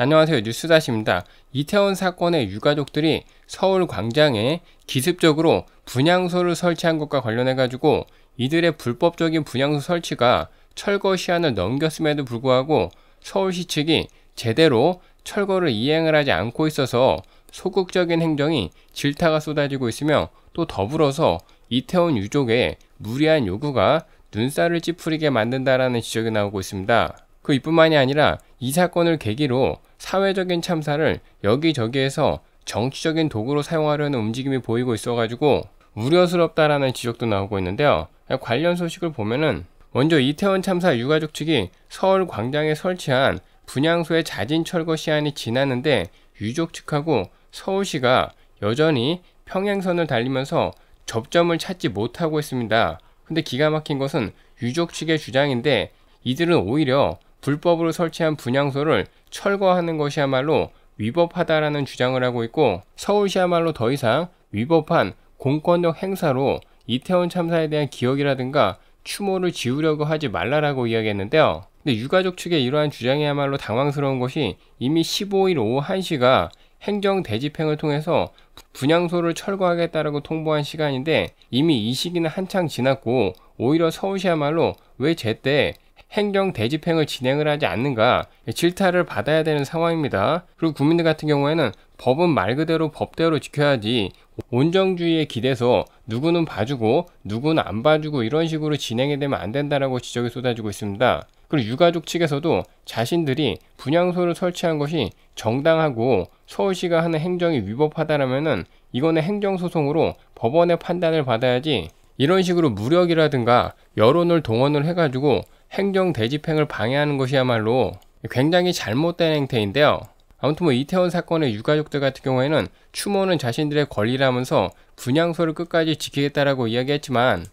안녕하세요. 뉴스다시입니다. 이태원 사건의 유가족들이 서울 광장에 기습적으로 분향소를 설치한 것과 관련해 가지고 이들의 불법적인 분향소 설치가 철거 시한을 넘겼음에도 불구하고 서울시 측이 제대로 철거를 이행을 하지 않고 있어서 소극적인 행정이 질타가 쏟아지고 있으며 또 더불어서 이태원 유족의 무리한 요구가 눈살을 찌푸리게 만든다라는 지적이 나오고 있습니다. 그 이뿐만이 아니라 이 사건을 계기로 사회적인 참사를 여기저기에서 정치적인 도구로 사용하려는 움직임이 보이고 있어가지고 우려스럽다라는 지적도 나오고 있는데요. 관련 소식을 보면은 먼저 이태원 참사 유가족 측이 서울 광장에 설치한 분향소의 자진 철거 시한이 지났는데 유족 측하고 서울시가 여전히 평행선을 달리면서 접점을 찾지 못하고 있습니다. 근데 기가 막힌 것은 유족 측의 주장인데 이들은 오히려 불법으로 설치한 분향소를 철거하는 것이야말로 위법하다라는 주장을 하고 있고 서울시야말로 더 이상 위법한 공권력 행사로 이태원 참사에 대한 기억이라든가 추모를 지우려고 하지 말라라고 이야기했는데요. 근데 유가족 측의 이러한 주장이야말로 당황스러운 것이 이미 15일 오후 1시가 행정 대집행을 통해서 분향소를 철거하겠다라고 통보한 시간인데 이미 이 시기는 한창 지났고 오히려 서울시야말로 왜 제때 행정 대집행을 진행을 하지 않는가 질타를 받아야 되는 상황입니다. 그리고 국민들 같은 경우에는 법은 말 그대로 법대로 지켜야지 온정주의에 기대서 누구는 봐주고 누구는 안 봐주고 이런 식으로 진행이 되면 안 된다라고 지적이 쏟아지고 있습니다. 그리고 유가족 측에서도 자신들이 분양소를 설치한 것이 정당하고 서울시가 하는 행정이 위법하다라면은 이거는 행정소송으로 법원의 판단을 받아야지 이런 식으로 무력이라든가 여론을 동원을 해가지고 행정 대집행을 방해하는 것이야말로 굉장히 잘못된 행태인데요. 아무튼 뭐 이태원 사건의 유가족들 같은 경우에는 추모는 자신들의 권리라면서 분향소를 끝까지 지키겠다라고 이야기했지만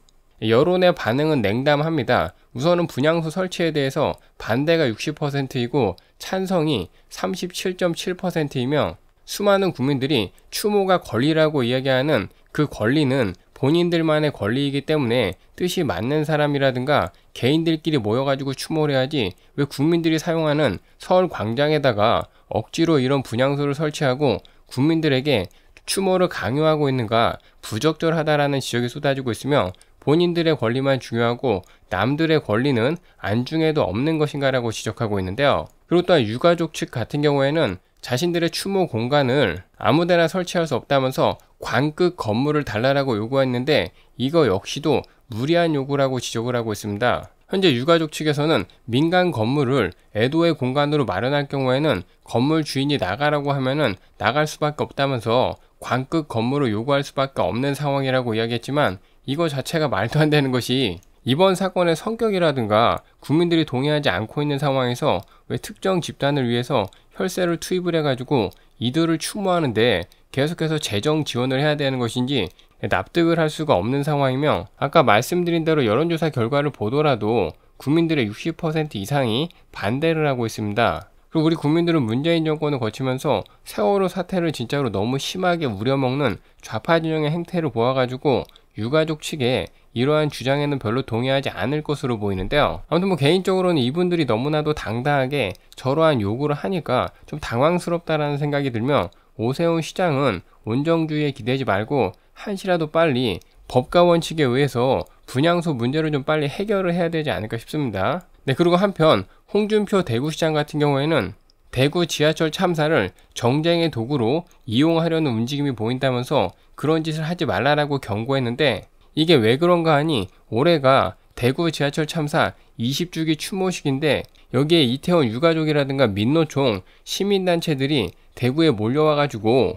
여론의 반응은 냉담합니다. 우선은 분향소 설치에 대해서 반대가 60%이고 찬성이 37.7%이며 수많은 국민들이 추모가 권리라고 이야기하는 그 권리는 본인들만의 권리이기 때문에 뜻이 맞는 사람이라든가 개인들끼리 모여가지고 추모를 해야지 왜 국민들이 사용하는 서울 광장에다가 억지로 이런 분향소를 설치하고 국민들에게 추모를 강요하고 있는가 부적절하다라는 지적이 쏟아지고 있으며 본인들의 권리만 중요하고 남들의 권리는 안중에도 없는 것인가라고 지적하고 있는데요. 그리고 또한 유가족 측 같은 경우에는 자신들의 추모 공간을 아무데나 설치할 수 없다면서 관급 건물을 달라라고 요구했는데 이거 역시도 무리한 요구라고 지적을 하고 있습니다. 현재 유가족 측에서는 민간 건물을 애도의 공간으로 마련할 경우에는 건물 주인이 나가라고 하면은 나갈 수밖에 없다면서 관급 건물을 요구할 수밖에 없는 상황이라고 이야기했지만 이거 자체가 말도 안 되는 것이 이번 사건의 성격이라든가 국민들이 동의하지 않고 있는 상황에서 왜 특정 집단을 위해서 혈세를 투입을 해가지고 이들을 추모하는데 계속해서 재정 지원을 해야 되는 것인지 납득을 할 수가 없는 상황이며 아까 말씀드린 대로 여론조사 결과를 보더라도 국민들의 60% 이상이 반대를 하고 있습니다. 그리고 우리 국민들은 문재인 정권을 거치면서 세월호 사태를 진짜로 너무 심하게 우려먹는 좌파 진영의 행태를 보아가지고 유가족 측에 이러한 주장에는 별로 동의하지 않을 것으로 보이는데요. 아무튼 뭐 개인적으로는 이분들이 너무나도 당당하게 저러한 요구를 하니까 좀 당황스럽다라는 생각이 들며 오세훈 시장은 온정주의에 기대지 말고 한시라도 빨리 법과 원칙에 의해서 분양소 문제를 좀 빨리 해결을 해야 되지 않을까 싶습니다. 네, 그리고 한편 홍준표 대구시장 같은 경우에는 대구 지하철 참사를 정쟁의 도구로 이용하려는 움직임이 보인다면서 그런 짓을 하지 말라라고 경고했는데 이게 왜 그런가 하니 올해가 대구 지하철 참사 20주기 추모식인데 여기에 이태원 유가족이라든가 민노총 시민단체들이 대구에 몰려와가지고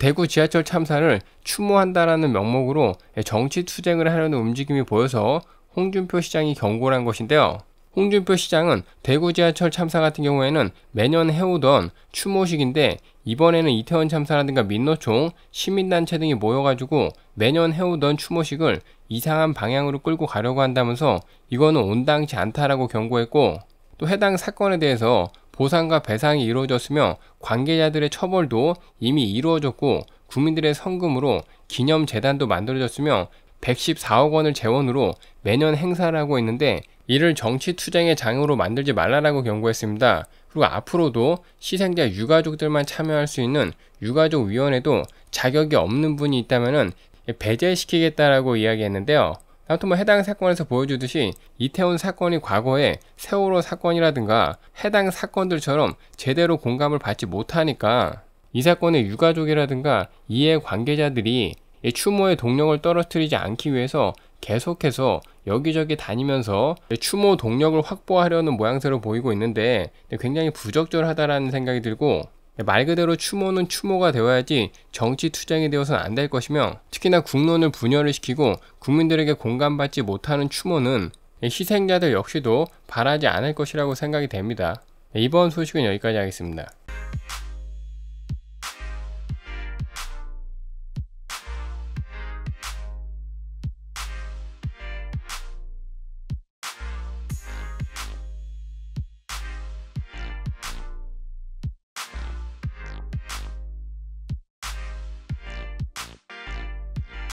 대구 지하철 참사를 추모한다라는 명목으로 정치 투쟁을 하려는 움직임이 보여서 홍준표 시장이 경고를 한 것인데요. 홍준표 시장은 대구 지하철 참사 같은 경우에는 매년 해오던 추모식인데 이번에는 이태원 참사라든가 민노총, 시민단체 등이 모여가지고 매년 해오던 추모식을 이상한 방향으로 끌고 가려고 한다면서 이거는 온당치 않다라고 경고했고 또 해당 사건에 대해서 보상과 배상이 이루어졌으며 관계자들의 처벌도 이미 이루어졌고 국민들의 성금으로 기념재단도 만들어졌으며 114억 원을 재원으로 매년 행사를 하고 있는데 이를 정치 투쟁의 장으로 만들지 말라라고 경고했습니다. 그리고 앞으로도 희생자 유가족들만 참여할 수 있는 유가족 위원회도 자격이 없는 분이 있다면 배제시키겠다라고 이야기했는데요. 아무튼 뭐 해당 사건에서 보여주듯이 이태원 사건이 과거에 세월호 사건이라든가 해당 사건들처럼 제대로 공감을 받지 못하니까 이 사건의 유가족이라든가 이해 관계자들이 추모의 동력을 떨어뜨리지 않기 위해서 계속해서 여기저기 다니면서 추모 동력을 확보하려는 모양새로 보이고 있는데 굉장히 부적절하다라는 생각이 들고 말 그대로 추모는 추모가 되어야지 정치 투쟁이 되어서는 안 될 것이며 특히나 국론을 분열을 시키고 국민들에게 공감받지 못하는 추모는 희생자들 역시도 바라지 않을 것이라고 생각이 됩니다. 이번 소식은 여기까지 하겠습니다.